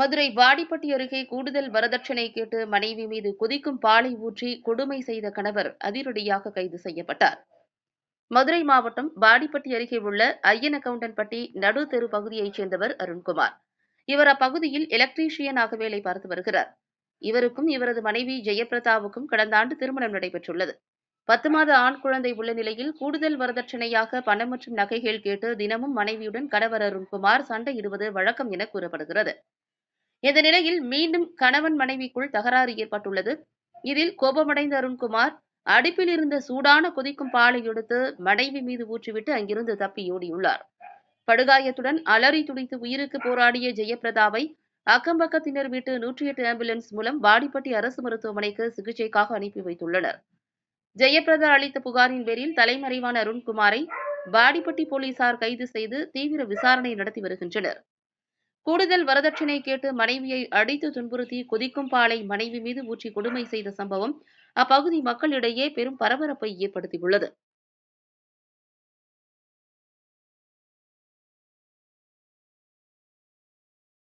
மதுரை வாடிப்பட்டி அருகே கூடுதல் வரதட்சணை கேட்டு மனைவி மீது குதிக்கும் பாலை ஊற்றி கொடுமை செய்த கணவர் அதிரடியாக கைது செய்யப்பட்டார் மதுரை மாவட்டம் வாடிப்பட்டி அருகே உள்ள ஐயன் அக்கவுண்டன்பட்டி நடு தெரு பகுதியைச் சேர்ந்தவர் அருண்குமார் இவர் அப்பகுதியில் எலக்ட்ரீஷியனாக வேலை பார்த்து வருகிறார் இவருக்கும் இவரது மனைவி ஜெயபிரதாவுக்கும் கடந்த ஆண்டு திருமணம் நடைபெற்றுள்ளது பத்து மாத ஆண் குழந்தை உள்ள நிலையில் கூடுதல் வரதட்சணையாக பணம் மற்றும் நகைகள் கேட்டு தினமும் மனைவியுடன் கணவர் அருண்குமார் சண்டையிடுவது வழக்கம் என கூறப்படுகிறது இந்த நிலையில் மீண்டும் கணவன் மனைவிக்குள் தகராறு ஏற்பட்டுள்ளது இதில் கோபமடைந்த அருண்குமார் அடுப்பில் இருந்த சூடான கொதிக்கும் பாலை எடுத்து மனைவி மீது ஊற்றிவிட்டு அங்கிருந்து தப்பியோடியுள்ளார் படுகாயத்துடன் அலறி துடித்து உயிருக்கு போராடிய ஜெயபிரதாவை அக்கம்பக்கத்தினர் வீட்டு நூற்றி எட்டு ஆம்புலன்ஸ் மூலம் வாடிப்பட்டி அரசு மருத்துவமனைக்கு சிகிச்சைக்காக அனுப்பி வைத்துள்ளனர் ஜெயபிரதா அளித்த புகாரின் பேரில் தலைமறைவான அருண்குமாரை வாடிப்பட்டி போலீசார் கைது செய்து தீவிர விசாரணை நடத்தி வருகின்றனர் கூடுதல் வரதட்சணை கேட்டு மனைவியை அடித்து துன்புறுத்தி கொதிக்கும் பாலை மனைவி மீது ஊற்றி கொடுமை செய்த சம்பவம் அப்பகுதி மக்களிடையே பெரும் பரபரப்பை ஏற்படுத்தியுள்ளது